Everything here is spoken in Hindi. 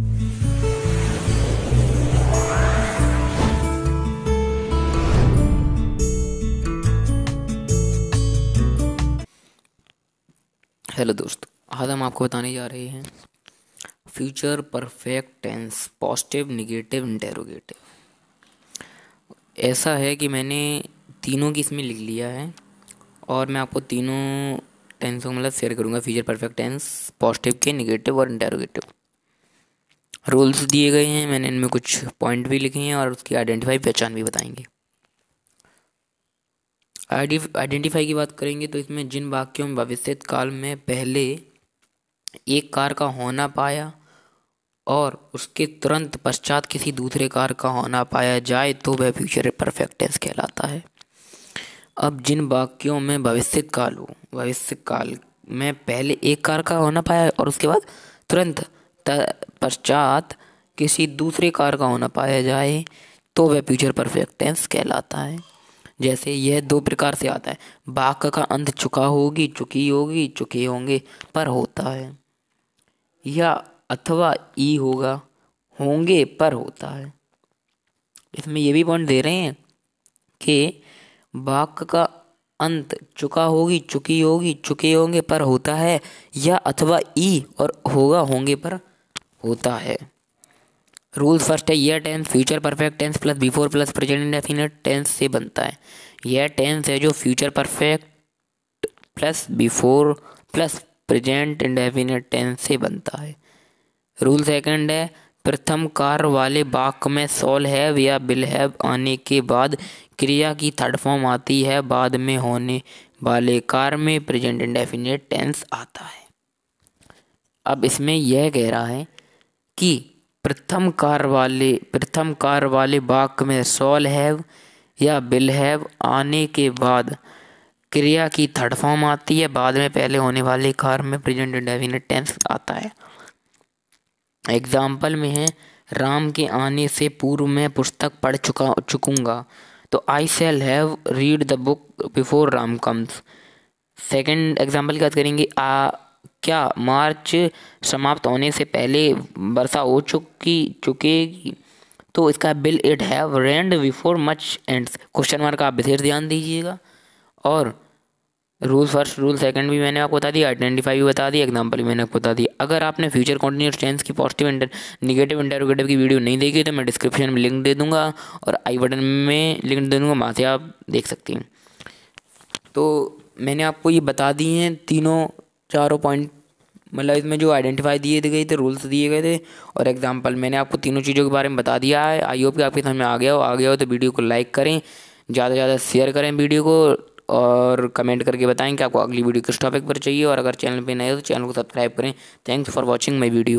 हेलो दोस्त आज हम आपको बताने जा रहे हैं future perfect tense positive negative interrogative ऐसा है कि मैंने तीनों की इसमें लिख लिया है और मैं आपको तीनों टेंसों मतलब शेयर करूँगा फ्यूचर परफेक्ट टेंस पॉजिटिव के निगेटिव और इंटेरोगेटिव रोल्स दिए गए हैं मैंने इनमें कुछ पॉइंट भी लिखे हैं और उसकी आइडेंटिफाई पहचान भी बताएंगे आइडेंटिफाई की बात करेंगे तो इसमें जिन वाक्यों में भविष्य काल में पहले एक कार का होना पाया और उसके तुरंत पश्चात किसी दूसरे कार का होना पाया जाए तो वह फ्यूचर परफेक्ट कहलाता है अब जिन वाक्यों में भविष्य काल हो भविष्य काल में पहले एक कार का होना पाया और उसके बाद तुरंत पश्चात किसी दूसरे कार का होना पाया जाए तो वह फ्यूचर परफेक्ट टेंस कहलाता है जैसे यह दो प्रकार से आता है बाक का अंत चुका होगी चुकी होगी चुके होंगे पर होता है या अथवा ई होगा होंगे पर होता है इसमें यह भी पॉइंट दे रहे हैं कि वाक का अंत चुका होगी चुकी होगी चुके होंगे पर होता है या अथवा ई और होगा होंगे पर होता है रूल फर्स्ट है यह tense future perfect tense plus before plus present indefinite tense से बनता है यह टेंस है जो future perfect plus before plus present indefinite tense से बनता है रूल सेकंड है प्रथम कार वाले बाक में सॉल हैव या बिल हैव आने के बाद क्रिया की थर्ड फॉर्म आती है बाद में होने वाले कार में प्रेजेंट इंडेफिनेट टेंस आता है अब इसमें यह कह रहा है कि प्रथम कार वाले प्रथम कार वाले वाक्य में सॉल हैव या बिल हैव आने के बाद क्रिया की थर्ड फॉर्म आती है बाद में पहले होने वाले कार में प्रेजेंट डेफिनेट टेंस आता है एग्जाम्पल में है राम के आने से पूर्व मैं पुस्तक पढ़ चुका चुकूंगा तो I shall have read the book before Ram comes second example की बात करेंगे आ क्या मार्च समाप्त होने से पहले वर्षा हो चुकी चुकेगी तो इसका will it have rained before match ends question mark आप विशेष ध्यान दीजिएगा और रूल फर्स्ट रूल सेकंड भी मैंने आपको बता दिया आइडेंटिफाई भी बता दी एग्जांपल भी मैंने आपको बता दी अगर आपने फ्यूचर कॉन्टीन्यूस टेंस की पॉजिटिव इंटर निगेटिव इंटरोगेटिव की वीडियो नहीं देखी तो मैं डिस्क्रिप्शन में लिंक दे दूंगा और आई बटन में लिंक दे दूंगा वहाँ से आप देख सकते हैं तो मैंने आपको ये बता दी हैं तीनों चारों पॉइंट मतलब इसमें जो आइडेंटिफाई दिए गए थे रूल्स दिए गए थे और एग्जांपल मैंने आपको तीनों चीज़ों के बारे में बता दिया है आई होप कि आपके समझ में आ गया हो आ गया हो तो वीडियो को लाइक करें ज़्यादा से ज़्यादा शेयर करें वीडियो को और कमेंट करके बताएं कि आपको अगली वीडियो किस टॉपिक पर चाहिए और अगर चैनल पर नए हो तो चैनल को सब्सक्राइब करें thanks for watching my video